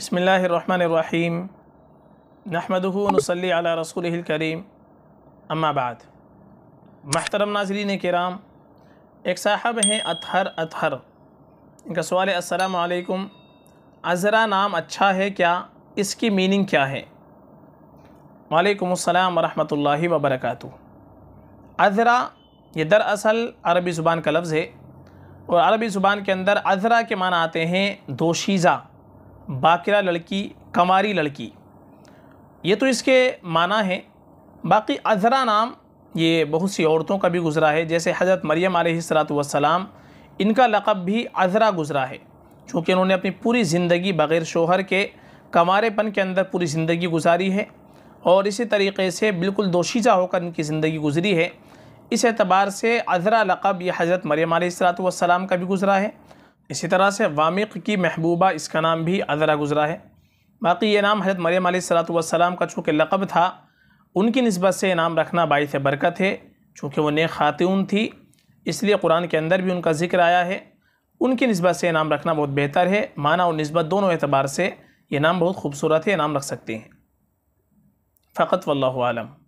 بسم اللہ الرحمن الرحیم نحمده نصلی علی رسوله الكریم اما بعد محترم ناظرین کرام ایک صاحب ہیں اطہر اطہر ان کا سوال ہے السلام علیکم عزرا نام اچھا ہے کیا اس کی میننگ کیا ہے وعلیکم السلام ورحمۃ اللہ وبرکاتہ عزرا یہ دراصل عربی زبان کا لفظ ہے اور عربی زبان کے اندر عزرا کے معنی آتے ہیں دوشیزہ باقرہ لڑکی کماری لڑکی یہ تو اس کے معنی ہیں باقی اذرا نام یہ بہت سی عورتوں کا بھی گزرا ہے جیسے حضرت مریم علیہ السلام والسلام ان کا لقب بھی اذرا گزرا ہے چونکہ انہوں نے اپنی پوری زندگی بغیر شوہر کے کمارے پن کے اندر پوری زندگی گزاری ہے اور اسی طریقے سے بالکل دوشیزہ ہو کر ان کی زندگی گزری ہے اس اعتبار سے اذرا لقب یہ حضرت مریم علیہ السلام کا بھی گزرا ہے اسی طرح سے وامق کی محبوبہ اس کا نام بھی ادرا گزرا ہے باقی یہ نام حضرت علیہ الصلاۃ والسلام کا چونکہ لقب تھا ان کی نسبت سے نام رکھنا باعث برکت ہے چونکہ وہ نیک خاتون تھی اس لیے قرآن کے اندر بھی ان کا ذکر آیا ہے ان کی نسبت سے نام رکھنا بہت بہتر ہے معنی اور نسبت دونوں اعتبار سے یہ نام بہت خوبصورت ہے یہ نام رکھ سکتے ہیں فقط واللہ عالم